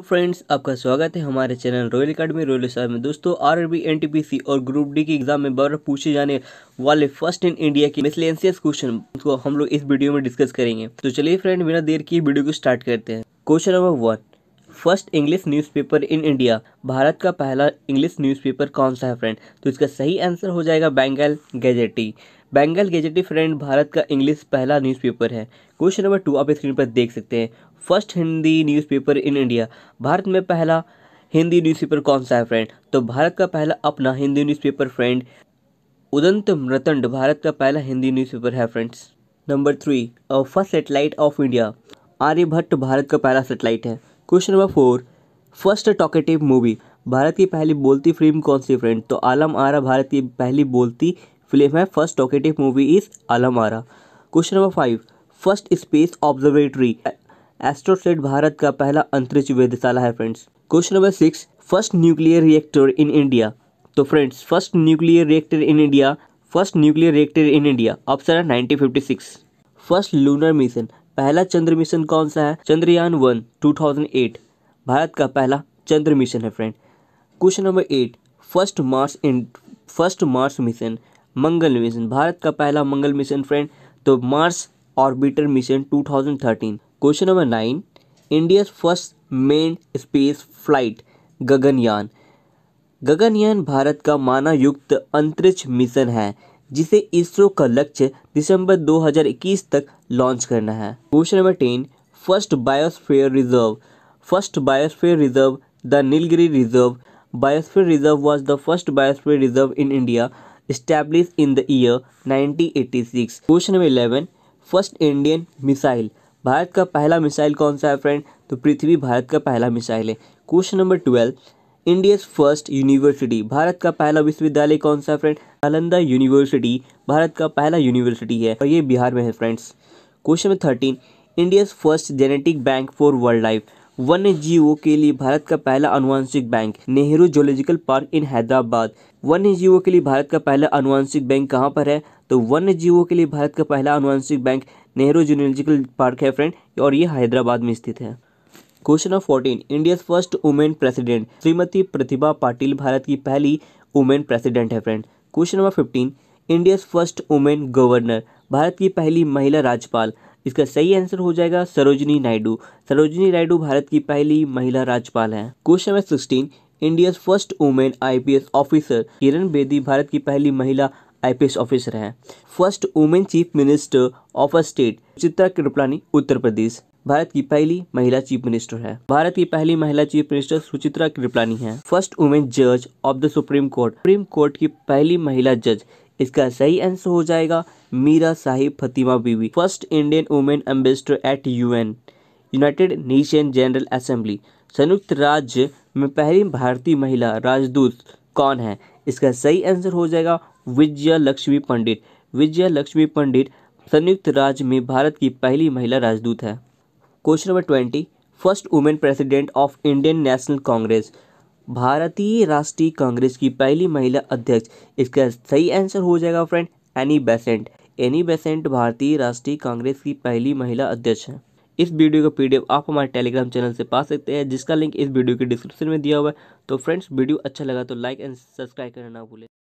तो फ्रेंड्स आपका स्वागत है हमारे चैनल रॉयल अकेडमी रॉयल साहब में दोस्तों आरआरबी एनटीपीसी और ग्रुप डी के एग्जाम में बार पूछे जाने वाले फर्स्ट इन इंडिया के मिसलेंसियस क्वेश्चन को हम लोग इस वीडियो में डिस्कस करेंगे तो चलिए फ्रेंड बिना देर की वीडियो को स्टार्ट करते हैं question number one first English newspaper in India Bharat का पहला इंग्लिश न्यूज़पेपर कौन सा है फ्रेंड तो इसका सही आंसर हो जाएगा Bengal gazette Bengal gazette friend Bharat का इंग्लिश पहला न्यूज़पेपर है क्वेश्चन नंबर टू आप स्क्रीन पर देख सकते हैं first Hindi newspaper in India Bharat में पहला हिंदी न्यूज़पेपर कौन सा है फ्रेंड तो भारत का पहला अपना हिंदी न्यूज़पेपर फ्रेंड उदंत मृतंड भारत का पहला हिंदी न्यूज़पेपर है friends number three first satellite of India Aryabhata Bharat का पहला सेटेलाइट है question number four first talkative movie Bharat की पहली बोलती फिल्म कौन सी फ्रेंड तो आलम आरा भारत की पहली बोलती फिल्म है first talkative movie is Alam Ara question number five first space observatory AstroSat Bharat का पहला अंतरिक्ष वेधशाला है friends question number six first nuclear reactor in India तो friends first nuclear reactor in India first nuclear reactor in India option है nineteen fifty six first lunar mission पहला चंद्र mission कौन सा है चंद्रयान वन 2008 भारत का पहला चंद्र मिशन है friend question number eight first Mars in first Mars mission मंगल मिशन भारत का पहला मंगल मिशन फ्रेंड तो Mars orbiter mission 2013 question number nine India first men space flight Gaganyaan Gaganyaan Bharat का माना युक्त अंतरिक्ष मिशन है जिसे इसरो का लक्ष्य दिसंबर 2021 तक लॉन्च करना है question number ten first biosphere reserve first biosphere reserve the Nilgiri reserve biosphere reserve was the first biosphere reserve in India the year nineteen year six question number eleven first Indian missile Bharat का पहला missile कौन सा है friend तो पृथ्वी भारत का पहला missile है question number twelve India's first university Bharat का पहला विश्वविद्यालय कौन सा फ्रेंड नालंदा यूनिवर्सिटी भारत का पहला यूनिवर्सिटी है और ये बिहार में है friends question number thirteen India's first genetic bank for world life वन्य जीवों के लिए भारत का पहला अनुवांशिक bank Nehru zoological park in Hyderabad वन्य जीवों के लिए भारत का पहला अनुवांशिक बैंक कहाँ पर है तो वन्य जीवों के लिए भारत का पहला अनुवांशिक बैंक नेहरू जोलॉजिकल पार्क है फ्रेंड और ये हैदराबाद में स्थित है question number fourteen India first women president Shrimati Pratibha Patil Bharat की पहली वुमेन प्रेसिडेंट है friend question number fifteen India first women governor Bharat की पहली महिला राज्यपाल इसका सही आंसर हो जाएगा सरोजनी नायडू सरोजनी नायडू भारत की पहली महिला राज्यपाल हैं question number sixteen India first women IPS officer Kiran Bedi Bharat की पहली महिला आईपीएस ऑफिसर हैं first women chief minister of a state Chitra Kripalani Uttar Pradesh Bharat की पहली महिला चीफ मिनिस्टर है भारत की पहली महिला चीफ मिनिस्टर सुचित्रा कृपलानी है फर्स्ट वुमेन जज of the supreme court supreme court की पहली महिला जज इसका सही आंसर हो जाएगा Meera Sahib Fathima Beevi first Indian women ambassador at UN united nation general assembly संयुक्त राज्य में पहली भारतीय महिला राजदूत कौन है इसका सही आंसर हो जाएगा विजया लक्ष्मी पंडित विजया लक्ष्मी पंडित संयुक्त राज्य में भारत की पहली महिला राजदूत है question number twenty first women president of Indian National Congress भारतीय राष्ट्रीय कांग्रेस की पहली महिला अध्यक्ष इसका सही आंसर हो जाएगा friend Annie Besant Annie Besant भारतीय राष्ट्रीय कांग्रेस की पहली महिला अध्यक्ष है इस वीडियो का पीडीएफ आप हमारे टेलीग्राम चैनल से पा सकते हैं जिसका लिंक इस वीडियो के डिस्क्रिप्शन में दिया हुआ है तो फ्रेंड्स वीडियो अच्छा लगा तो लाइक एंड सब्सक्राइब करना ना भूलें